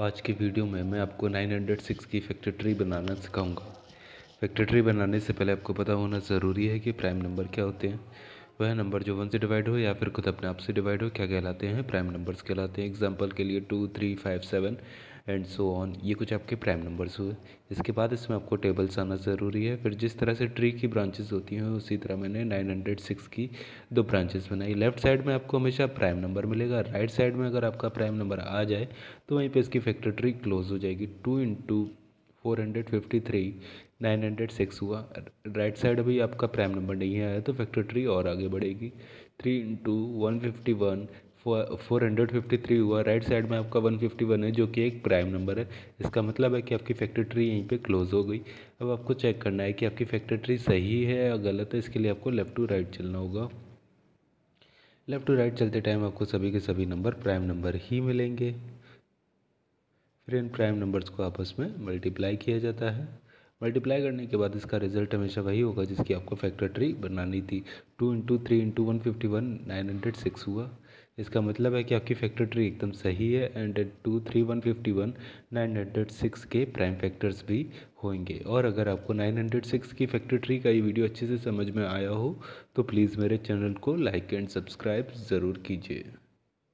आज की वीडियो में मैं आपको 906 की फैक्ट्री ट्री बनाना सिखाऊंगा फैक्ट्री ट्री बनाने से पहले आपको पता होना ज़रूरी है कि प्राइम नंबर क्या होते हैं वह नंबर जो वन से डिवाइड हो या फिर खुद अपने आप से डिवाइड हो क्या कहलाते हैं प्राइम नंबर्स कहलाते हैं एग्जाम्पल के लिए two three five seven and so on ये कुछ आपके प्राइम नंबर्स हुए इसके बाद इसमें आपको टेबल्स आना ज़रूरी है फिर जिस तरह से ट्री की ब्रांचेस होती हैं उसी तरह मैंने नाइन हंड्रेड सिक्स की दो ब्रांचेस बनाई लेफ्ट साइड में आपको हमेशा प्राइम नंबर मिलेगा राइट साइड में अगर आपका प्राइम नंबर आ जाए तो वहीं पर इसकी फैक्ट्री ट्री क्लोज हो जाएगी two into four hundred fifty three nine hundred six हुआ राइट साइड अभी आपका प्राइम नंबर नहीं आया तो फैक्ट्री ट्री और आगे बढ़ेगी three into one fifty one four hundred fifty three हुआ राइट साइड में आपका वन फिफ्टी वन है जो कि एक प्राइम नंबर है इसका मतलब है कि आपकी फैक्ट्री यहीं पे क्लोज हो गई अब आपको चेक करना है कि आपकी फैक्ट्री सही है या गलत है इसके लिए आपको लेफ़्ट टू राइट चलना होगा लेफ़्ट टू राइट चलते टाइम आपको सभी के सभी नंबर प्राइम नंबर ही मिलेंगे फिर इन प्राइम नंबर्स को आपस में मल्टीप्लाई किया जाता है मल्टीप्लाई करने के बाद इसका रिजल्ट हमेशा वही होगा जिसकी आपको फैक्ट्री बनानी थी two into three into one fifty one nine hundred six हुआ इसका मतलब है कि आपकी फैक्टर ट्री एकदम सही है and two three one fifty one nine hundred six के प्राइम फैक्टर्स भी होंगे और अगर आपको नाइन हंड्रेड सिक्स की फैक्टर ट्री का ये वीडियो अच्छे से समझ में आया हो तो प्लीज़ मेरे चैनल को लाइक एंड सब्सक्राइब ज़रूर कीजिए